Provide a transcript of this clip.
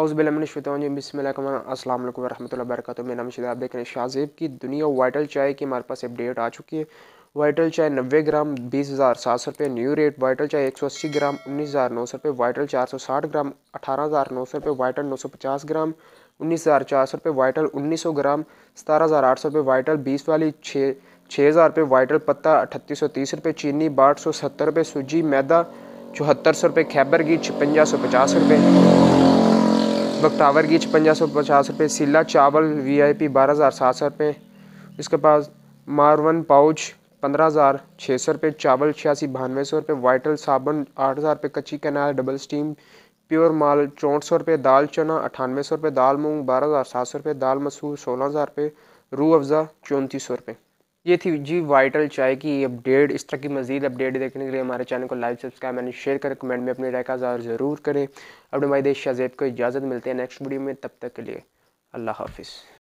अउज़बिलमिनशतम वरहमल वर्क तो मेरा नाम शिदा आप देख रहे हैं शाहजेब की दुनिया वाइटल चाय की हमारे पास अपडेट आ चुकी है वाइटल चाय नब्बे ग्राम बीस हज़ार सात सौ रुपये न्यू रेट वाइटल चाय एक सौ अस्सी ग्राम उन्नीस हज़ार नौ सौ रुपये वाइटल चार सौ साठ ग्राम अठारह हज़ार नौ सौ रुपये वाइटल नौ सौ पचास ग्राम उन्नीस हज़ार चार सौ रुपये वाइटल उन्नीस सौ ग्राम सतारह हज़ार आठ सौ रुपये वाइटल बीस वाली छः छः हज़ार रुपये वाइटल पत्ता अठतीस सौ तीस रुपये चीनी बारह सौ सत्तर रुपये सूजी मैदा चौहत्तर सौ रुपये खैबर की छपंजा सौ पचास रुपये इस की छपंजा सौ पचास रुपये सिला चावल वी आई पी बारह हज़ार सात सौ रुपये उसके पास मारवन पाउच पंद्रह हज़ार छः सौ रुपये चावल छियासी बानवे सौ रुपये वाइटल साबुन आठ हज़ार रुपये कच्ची कैनाल डबल स्टीम प्योर माल चौंठ सौ रुपये दाल चना अठानवे सौ रुपये दाल मूंग बारह हज़ार सात सौ रुपये दाल मसूर सोलह हज़ार रुपये रू अफ़ज़ा चौंतीस सौ रुपये ये थी जी वाइटल चाय की अपडेट इस तरह की मजीद अपडेट देखने के लिए हमारे चैनल को लाइक सब्सक्राइब एंड शेयर करें कमेंट में अपने राय का ज़रूर करें अपने भाई देश शाहजेब को इजाज़त मिलते हैं नेक्स्ट वीडियो में तब तक के लिए अल्लाह हाफिज़